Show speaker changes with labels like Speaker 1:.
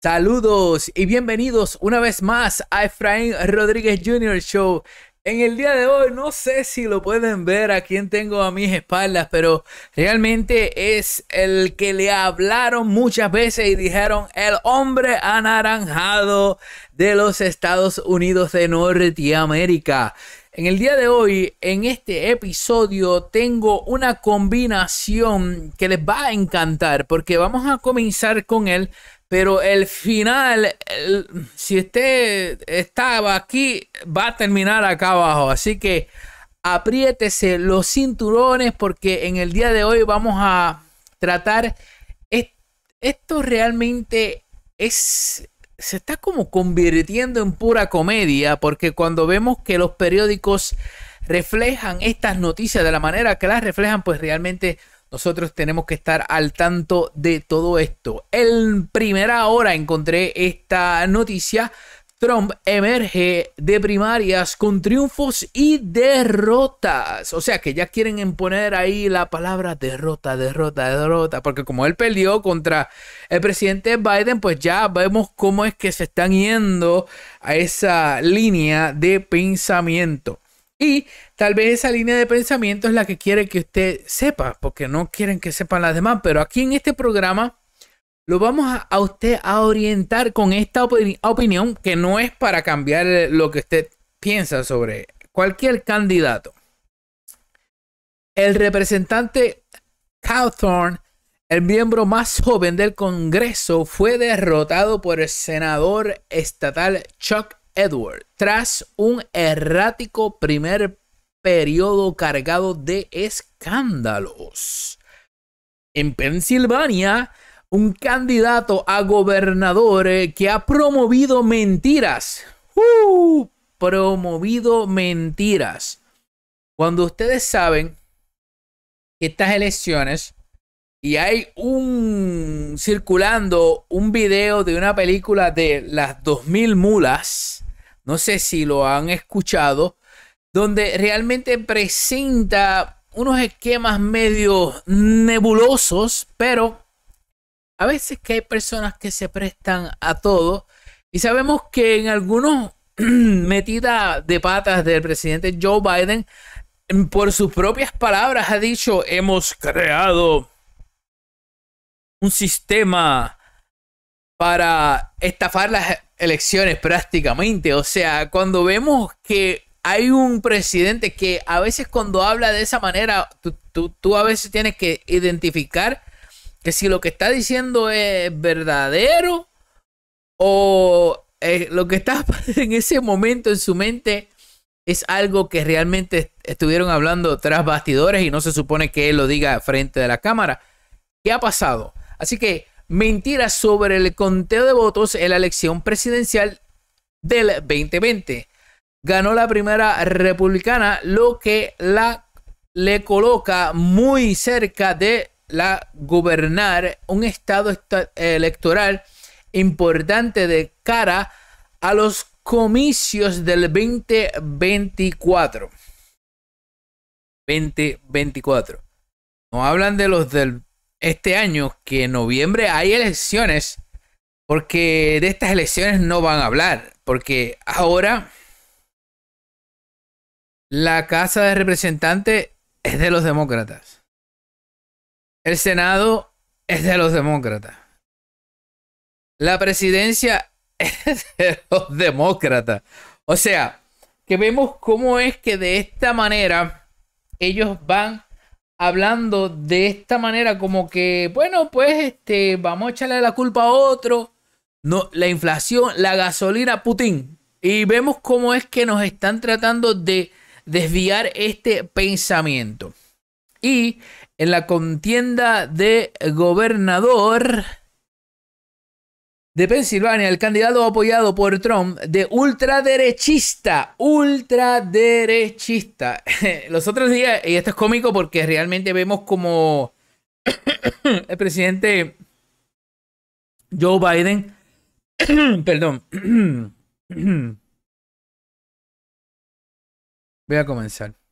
Speaker 1: Saludos y bienvenidos una vez más a Efraín Rodríguez Jr. Show. En el día de hoy no sé si lo pueden ver a quién tengo a mis espaldas, pero realmente es el que le hablaron muchas veces y dijeron el hombre anaranjado de los Estados Unidos de Norteamérica. En el día de hoy, en este episodio, tengo una combinación que les va a encantar porque vamos a comenzar con él, pero el final, si usted estaba aquí, va a terminar acá abajo. Así que apriétese los cinturones porque en el día de hoy vamos a tratar... esto realmente es se está como convirtiendo en pura comedia, porque cuando vemos que los periódicos reflejan estas noticias de la manera que las reflejan, pues realmente nosotros tenemos que estar al tanto de todo esto. En primera hora encontré esta noticia Trump emerge de primarias con triunfos y derrotas. O sea que ya quieren imponer ahí la palabra derrota, derrota, derrota. Porque como él perdió contra el presidente Biden, pues ya vemos cómo es que se están yendo a esa línea de pensamiento. Y tal vez esa línea de pensamiento es la que quiere que usted sepa, porque no quieren que sepan las demás. Pero aquí en este programa lo vamos a, usted a orientar con esta opinión que no es para cambiar eh, lo que usted piensa sobre cualquier candidato. El representante Cawthorn, el miembro más joven del Congreso, fue derrotado por el senador estatal Chuck Edward tras un errático primer periodo cargado de escándalos. En Pensilvania, un candidato a gobernador eh, que ha promovido mentiras. Uh, promovido mentiras. Cuando ustedes saben que estas elecciones y hay un circulando un video de una película de las 2000 mulas, no sé si lo han escuchado, donde realmente presenta unos esquemas medio nebulosos, pero a veces que hay personas que se prestan a todo y sabemos que en algunos metidas de patas del presidente Joe Biden, mm, por sus propias palabras, ha dicho, hemos creado un sistema para estafar las elecciones prácticamente. O sea, cuando vemos que hay un presidente que a veces cuando habla de esa manera, tú, tú a veces tienes que identificar que si lo que está diciendo es verdadero o eh, lo que está en ese momento en su mente es algo que realmente estuvieron hablando tras bastidores y no se supone que él lo diga frente de la cámara. ¿Qué ha pasado? Así que mentiras sobre el conteo de votos en la elección presidencial del 2020. Ganó la primera republicana, lo que la le coloca muy cerca de la gobernar un estado electoral importante de cara a los comicios del 2024. 2024. no hablan de los del este año, que en noviembre hay elecciones, porque de estas elecciones no van a hablar, porque ahora la Casa de Representantes es de los demócratas. El Senado es de los demócratas. La presidencia es de los demócratas. O sea, que vemos cómo es que de esta manera ellos van hablando de esta manera como que, bueno, pues este, vamos a echarle la culpa a otro. No, la inflación, la gasolina, Putin. Y vemos cómo es que nos están tratando de desviar este pensamiento. Y en la contienda de gobernador de Pensilvania, el candidato apoyado por Trump de ultraderechista, ultraderechista. Los otros días, y esto es cómico porque realmente vemos como el presidente Joe Biden, perdón, voy a comenzar.